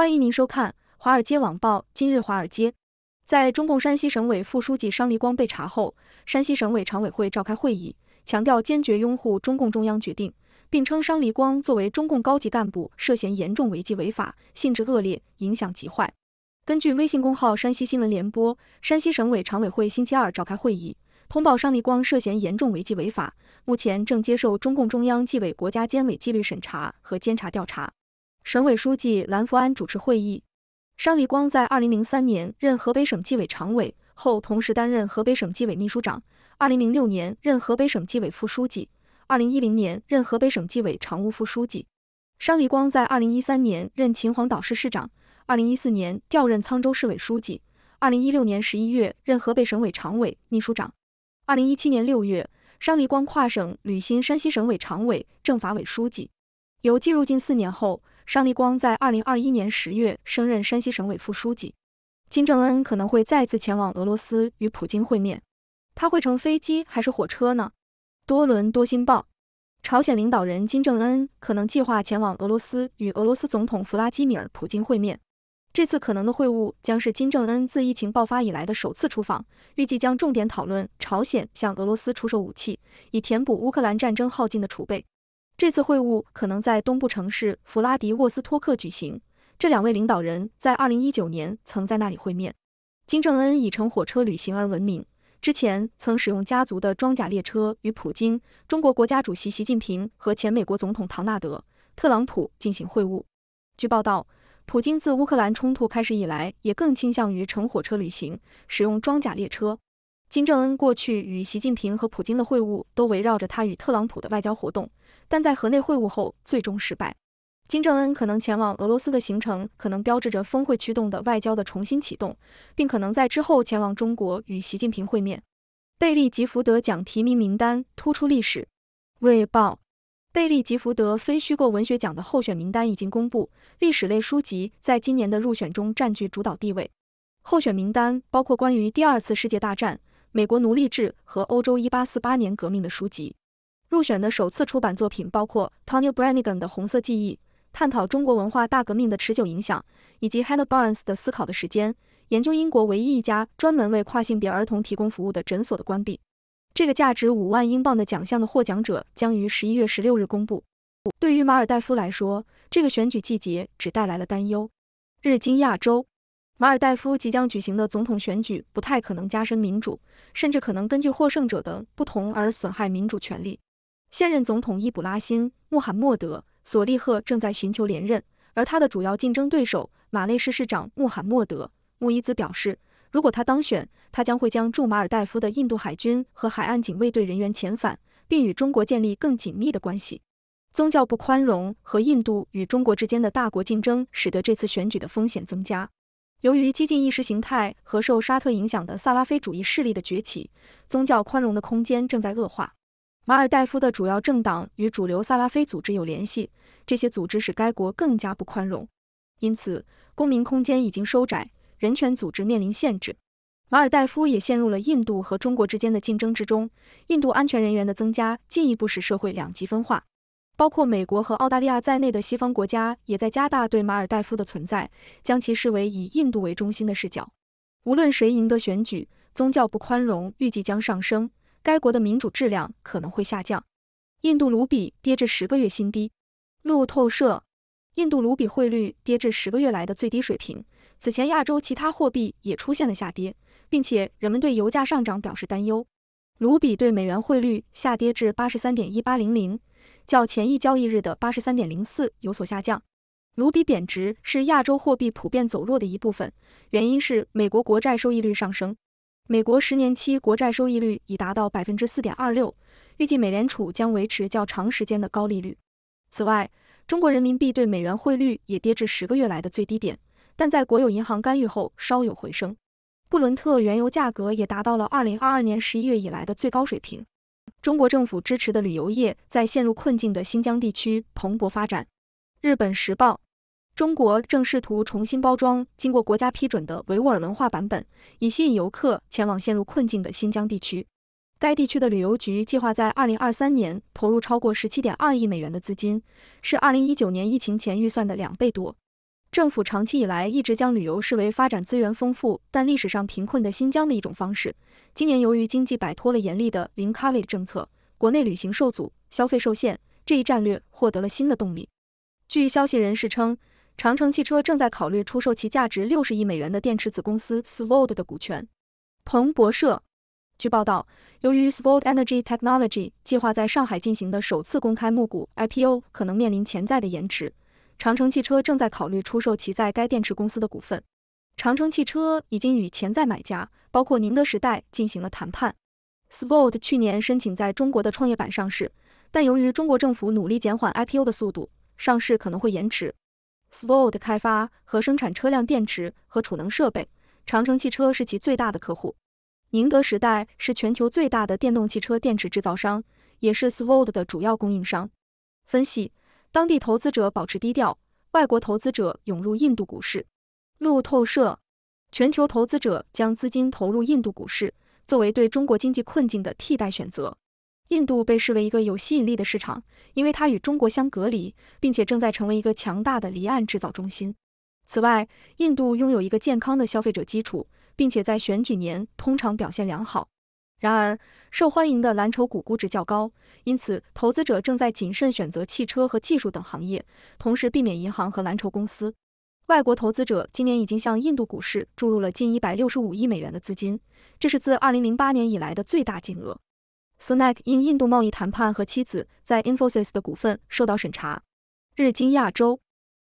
欢迎您收看《华尔街网报》。今日华尔街，在中共山西省委副书记商黎光被查后，山西省委常委会召开会议，强调坚决拥护中共中央决定，并称商黎光作为中共高级干部，涉嫌严重违纪违法，性质恶劣，影响极坏。根据微信公号“山西新闻联播”，山西省委常委会星期二召开会议，通报商黎光涉嫌严重违纪违法，目前正接受中共中央纪委国家监委纪律审查和监察调查。省委书记兰福安主持会议。商黎光在二零零三年任河北省纪委常委后，同时担任河北省纪委秘书长。二零零六年任河北省纪委副书记。二零一零年任河北省纪委常务副书记。商黎光在二零一三年任秦皇岛市市长。二零一四年调任沧州市委书记。二零一六年十一月任河北省委常委、秘书长。二零一七年六月，商黎光跨省履新山西省委常委、政法委书记。由进入近四年后。尚立光在二零二一年十月升任山西省委副书记。金正恩可能会再次前往俄罗斯与普京会面，他会乘飞机还是火车呢？多伦多星报：朝鲜领导人金正恩可能计划前往俄罗斯与俄罗斯总统弗拉基米尔·普京会面。这次可能的会晤将是金正恩自疫情爆发以来的首次出访，预计将重点讨论朝鲜向俄罗斯出售武器，以填补乌克兰战争耗尽的储备。这次会晤可能在东部城市弗拉迪沃斯托克举行。这两位领导人在二零一九年曾在那里会面。金正恩以乘火车旅行而闻名，之前曾使用家族的装甲列车与普京、中国国家主席习近平和前美国总统唐纳德·特朗普进行会晤。据报道，普京自乌克兰冲突开始以来，也更倾向于乘火车旅行，使用装甲列车。金正恩过去与习近平和普京的会晤都围绕着他与特朗普的外交活动，但在河内会晤后最终失败。金正恩可能前往俄罗斯的行程可能标志着峰会驱动的外交的重新启动，并可能在之后前往中国与习近平会面。贝利吉福德奖提名名单突出历史。卫报：贝利吉福德非虚构文学奖的候选名单已经公布，历史类书籍在今年的入选中占据主导地位。候选名单包括关于第二次世界大战。美国奴隶制和欧洲一八四八年革命的书籍入选的首次出版作品包括 Tony Brannigan 的《红色记忆》，探讨中国文化大革命的持久影响，以及 Hannah Barnes 的《思考的时间》，研究英国唯一一家专门为跨性别儿童提供服务的诊所的关闭。这个价值五万英镑的奖项的获奖者将于十一月十六日公布。对于马尔代夫来说，这个选举季节只带来了担忧。日经亚洲。马尔代夫即将举行的总统选举不太可能加深民主，甚至可能根据获胜者的不同而损害民主权利。现任总统伊卜拉欣·穆罕默德·索利赫正在寻求连任，而他的主要竞争对手马累市市长穆罕默德·穆伊兹表示，如果他当选，他将会将驻马尔代夫的印度海军和海岸警卫队人员遣返，并与中国建立更紧密的关系。宗教不宽容和印度与中国之间的大国竞争，使得这次选举的风险增加。由于激进意识形态和受沙特影响的萨拉菲主义势力的崛起，宗教宽容的空间正在恶化。马尔代夫的主要政党与主流萨拉菲组织有联系，这些组织使该国更加不宽容。因此，公民空间已经收窄，人权组织面临限制。马尔代夫也陷入了印度和中国之间的竞争之中，印度安全人员的增加进一步使社会两极分化。包括美国和澳大利亚在内的西方国家也在加大对马尔代夫的存在，将其视为以印度为中心的视角。无论谁赢得选举，宗教不宽容预计将上升，该国的民主质量可能会下降。印度卢比跌至十个月新低。路透社，印度卢比汇率跌至十个月来的最低水平。此前，亚洲其他货币也出现了下跌，并且人们对油价上涨表示担忧。卢比对美元汇率下跌至八十三点一八零零，较前一交易日的八十三点零四有所下降。卢比贬值是亚洲货币普遍走弱的一部分，原因是美国国债收益率上升。美国十年期国债收益率已达到百分之四点二六，预计美联储将维持较长时间的高利率。此外，中国人民币对美元汇率也跌至十个月来的最低点，但在国有银行干预后稍有回升。布伦特原油价格也达到了二零二二年十一月以来的最高水平。中国政府支持的旅游业在陷入困境的新疆地区蓬勃发展。日本时报：中国正试图重新包装经过国家批准的维吾尔文化版本，以吸引游客前往陷入困境的新疆地区。该地区的旅游局计划在二零二三年投入超过十七点二亿美元的资金，是二零一九年疫情前预算的两倍多。政府长期以来一直将旅游视为发展资源丰富但历史上贫困的新疆的一种方式。今年由于经济摆脱了严厉的零咖位政策，国内旅行受阻，消费受限，这一战略获得了新的动力。据消息人士称，长城汽车正在考虑出售其价值六十亿美元的电池子公司 s w o l d 的股权。彭博社据报道，由于 s w o l d Energy Technology 计划在上海进行的首次公开募股 IPO 可能面临潜在的延迟。长城汽车正在考虑出售其在该电池公司的股份。长城汽车已经与潜在买家，包括宁德时代，进行了谈判。s p o l t 去年申请在中国的创业板上市，但由于中国政府努力减缓 IPO 的速度，上市可能会延迟。s p o l t 开发和生产车辆电池和储能设备，长城汽车是其最大的客户。宁德时代是全球最大的电动汽车电池制造商，也是 s p o l t 的主要供应商。分析。当地投资者保持低调，外国投资者涌入印度股市。路透社，全球投资者将资金投入印度股市，作为对中国经济困境的替代选择。印度被视为一个有吸引力的市场，因为它与中国相隔离，并且正在成为一个强大的离岸制造中心。此外，印度拥有一个健康的消费者基础，并且在选举年通常表现良好。然而，受欢迎的蓝筹股估值较高，因此投资者正在谨慎选择汽车和技术等行业，同时避免银行和蓝筹公司。外国投资者今年已经向印度股市注入了近一百六十五亿美元的资金，这是自二零零八年以来的最大金额。s u n a e 因印度贸易谈判和妻子在 Infosys 的股份受到审查。日经亚洲。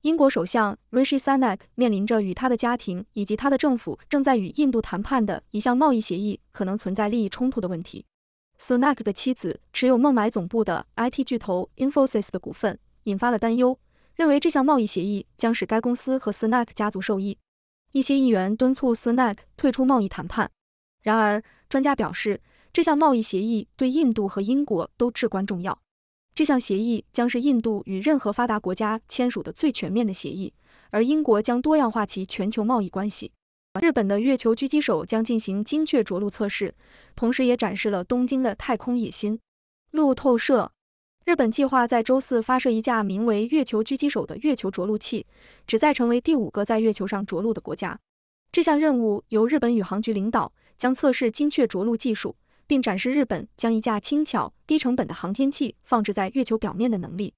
英国首相 Rishi Sunak 面临着与他的家庭以及他的政府正在与印度谈判的一项贸易协议可能存在利益冲突的问题。Sunak 的妻子持有孟买总部的 IT 巨头 Infosys 的股份，引发了担忧，认为这项贸易协议将使该公司和 Sunak 家族受益。一些议员敦促 Sunak 退出贸易谈判，然而专家表示，这项贸易协议对印度和英国都至关重要。这项协议将是印度与任何发达国家签署的最全面的协议，而英国将多样化其全球贸易关系。日本的月球狙击手将进行精确着陆测试，同时也展示了东京的太空野心。路透社：日本计划在周四发射一架名为“月球狙击手”的月球着陆器，旨在成为第五个在月球上着陆的国家。这项任务由日本宇航局领导，将测试精确着陆技术。并展示日本将一架轻巧、低成本的航天器放置在月球表面的能力。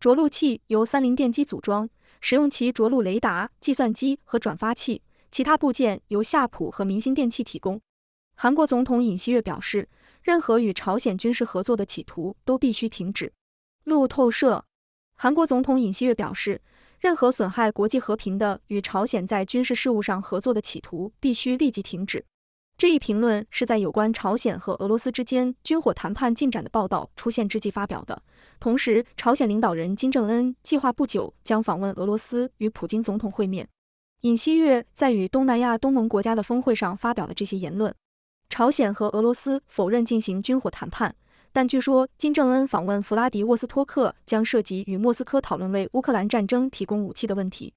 着陆器由三菱电机组装，使用其着陆雷达、计算机和转发器，其他部件由夏普和明星电器提供。韩国总统尹锡月表示，任何与朝鲜军事合作的企图都必须停止。路透社，韩国总统尹锡月表示，任何损害国际和平的与朝鲜在军事事务上合作的企图必须立即停止。这一评论是在有关朝鲜和俄罗斯之间军火谈判进展的报道出现之际发表的。同时，朝鲜领导人金正恩计划不久将访问俄罗斯与普京总统会面。尹锡月在与东南亚东盟国家的峰会上发表了这些言论。朝鲜和俄罗斯否认进行军火谈判，但据说金正恩访问弗拉迪沃斯托克将涉及与莫斯科讨论为乌克兰战争提供武器的问题。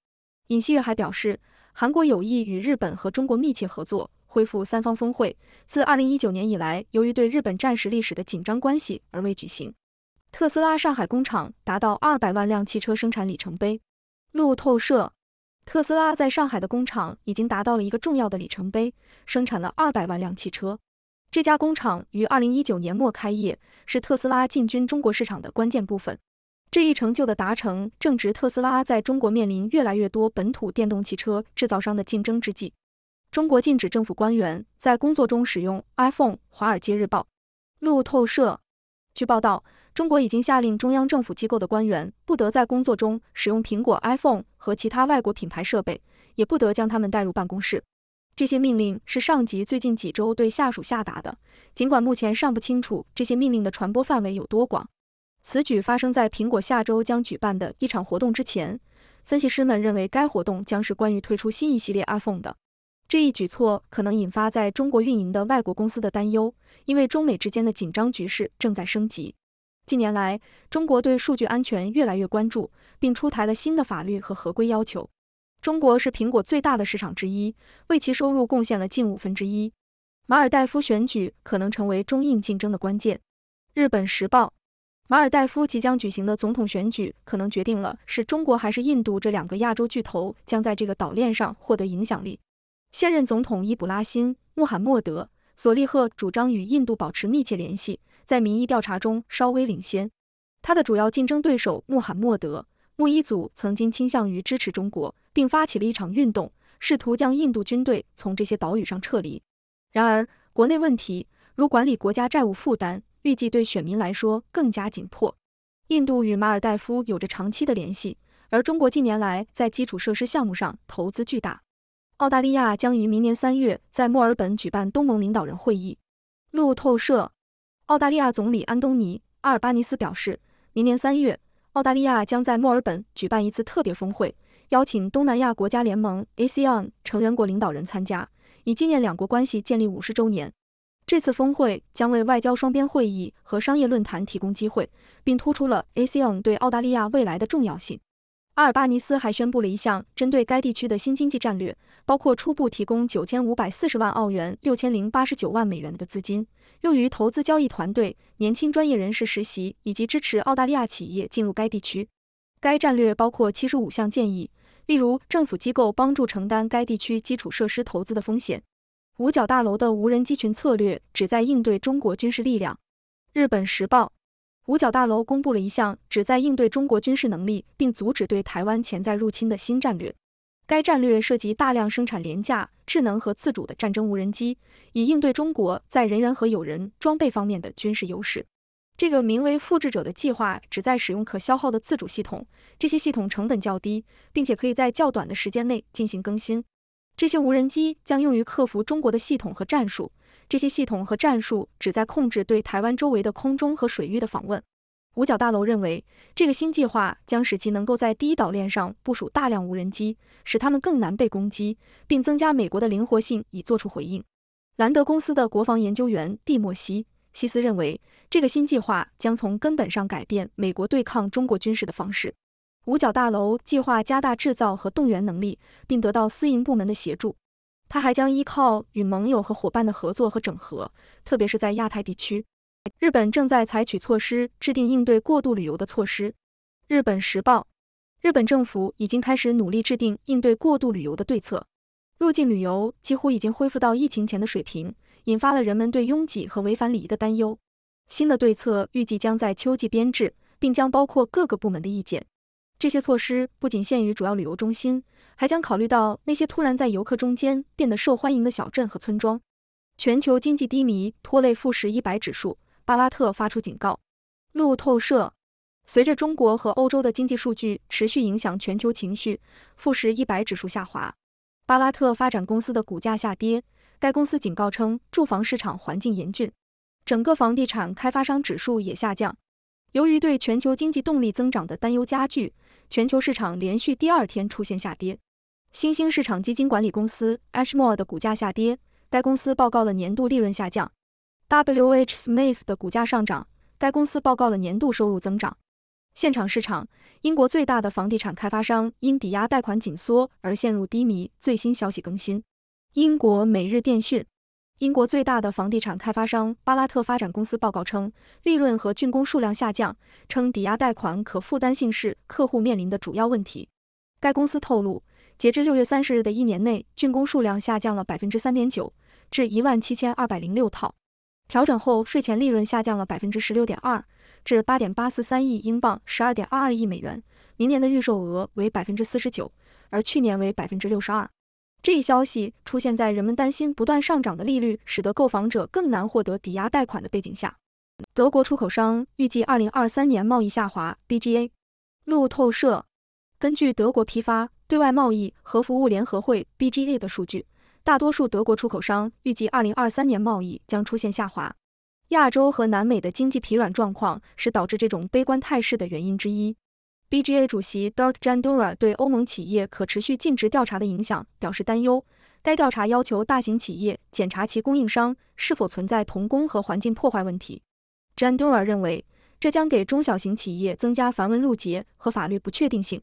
尹锡月还表示，韩国有意与日本和中国密切合作。恢复三方峰会，自二零一九年以来，由于对日本战时历史的紧张关系而未举行。特斯拉上海工厂达到二百万辆汽车生产里程碑。路透社：特斯拉在上海的工厂已经达到了一个重要的里程碑，生产了二百万辆汽车。这家工厂于二零一九年末开业，是特斯拉进军中国市场的关键部分。这一成就的达成正值特斯拉在中国面临越来越多本土电动汽车制造商的竞争之际。中国禁止政府官员在工作中使用 iPhone。《华尔街日报》、路透社。据报道，中国已经下令中央政府机构的官员不得在工作中使用苹果 iPhone 和其他外国品牌设备，也不得将他们带入办公室。这些命令是上级最近几周对下属下达的，尽管目前尚不清楚这些命令的传播范围有多广。此举发生在苹果下周将举办的一场活动之前。分析师们认为，该活动将是关于推出新一系列 iPhone 的。这一举措可能引发在中国运营的外国公司的担忧，因为中美之间的紧张局势正在升级。近年来，中国对数据安全越来越关注，并出台了新的法律和合规要求。中国是苹果最大的市场之一，为其收入贡献了近五分之一。马尔代夫选举可能成为中印竞争的关键。日本时报，马尔代夫即将举行的总统选举可能决定了是中国还是印度这两个亚洲巨头将在这个岛链上获得影响力。现任总统伊布拉欣·穆罕默德·索利赫主张与印度保持密切联系，在民意调查中稍微领先。他的主要竞争对手穆罕默德·穆伊祖曾经倾向于支持中国，并发起了一场运动，试图将印度军队从这些岛屿上撤离。然而，国内问题如管理国家债务负担，预计对选民来说更加紧迫。印度与马尔代夫有着长期的联系，而中国近年来在基础设施项目上投资巨大。澳大利亚将于明年三月在墨尔本举办东盟领导人会议。路透社，澳大利亚总理安东尼阿尔巴尼斯表示，明年三月，澳大利亚将在墨尔本举办一次特别峰会，邀请东南亚国家联盟 （ASEAN） 成员国领导人参加，以纪念两国关系建立五十周年。这次峰会将为外交双边会议和商业论坛提供机会，并突出了 ASEAN 对澳大利亚未来的重要性。阿尔巴尼斯还宣布了一项针对该地区的新经济战略，包括初步提供九千五百四十万澳元、六千零八十九万美元的资金，用于投资交易团队、年轻专业人士实习以及支持澳大利亚企业进入该地区。该战略包括七十五项建议，例如政府机构帮助承担该地区基础设施投资的风险。五角大楼的无人机群策略旨在应对中国军事力量。日本时报。五角大楼公布了一项旨在应对中国军事能力并阻止对台湾潜在入侵的新战略。该战略涉及大量生产廉价、智能和自主的战争无人机，以应对中国在人员和有人装备方面的军事优势。这个名为“复制者”的计划旨在使用可消耗的自主系统，这些系统成本较低，并且可以在较短的时间内进行更新。这些无人机将用于克服中国的系统和战术。这些系统和战术旨在控制对台湾周围的空中和水域的访问。五角大楼认为，这个新计划将使其能够在第一岛链上部署大量无人机，使他们更难被攻击，并增加美国的灵活性以做出回应。兰德公司的国防研究员蒂莫西·西斯认为，这个新计划将从根本上改变美国对抗中国军事的方式。五角大楼计划加大制造和动员能力，并得到私营部门的协助。他还将依靠与盟友和伙伴的合作和整合，特别是在亚太地区。日本正在采取措施，制定应对过度旅游的措施。日本时报：日本政府已经开始努力制定应对过度旅游的对策。入境旅游几乎已经恢复到疫情前的水平，引发了人们对拥挤和违反礼仪的担忧。新的对策预计将在秋季编制，并将包括各个部门的意见。这些措施不仅限于主要旅游中心，还将考虑到那些突然在游客中间变得受欢迎的小镇和村庄。全球经济低迷拖累富时一百指数，巴拉特发出警告。路透社，随着中国和欧洲的经济数据持续影响全球情绪，富时一百指数下滑，巴拉特发展公司的股价下跌。该公司警告称，住房市场环境严峻，整个房地产开发商指数也下降。由于对全球经济动力增长的担忧加剧，全球市场连续第二天出现下跌。新兴市场基金管理公司 Ashmore 的股价下跌，该公司报告了年度利润下降。WH Smith 的股价上涨，该公司报告了年度收入增长。现场市场，英国最大的房地产开发商因抵押贷款紧缩而陷入低迷。最新消息更新，英国每日电讯。英国最大的房地产开发商巴拉特发展公司报告称，利润和竣工数量下降，称抵押贷款可负担性是客户面临的主要问题。该公司透露，截至六月三十日的一年内，竣工数量下降了百分之三点九，至一万七千二百零六套。调整后税前利润下降了百分之十六点二，至八点八四三亿英镑，十二点二二亿美元。明年的预售额为百分之四十九，而去年为百分之六十二。这一消息出现在人们担心不断上涨的利率使得购房者更难获得抵押贷款的背景下。德国出口商预计2023年贸易下滑。BGA，路透社根据德国批发对外贸易和服务联合会 BGA 的数据，大多数德国出口商预计2023年贸易将出现下滑。亚洲和南美的经济疲软状况是导致这种悲观态势的原因之一。BGA 主席 Dirk Jan d o u r a 对欧盟企业可持续尽职调查的影响表示担忧。该调查要求大型企业检查其供应商是否存在童工和环境破坏问题。Jan d o u r a 认为，这将给中小型企业增加繁文缛节和法律不确定性。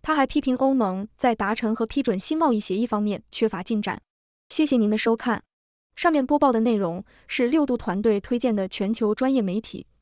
他还批评欧盟在达成和批准新贸易协议方面缺乏进展。谢谢您的收看。上面播报的内容是六度团队推荐的全球专业媒体。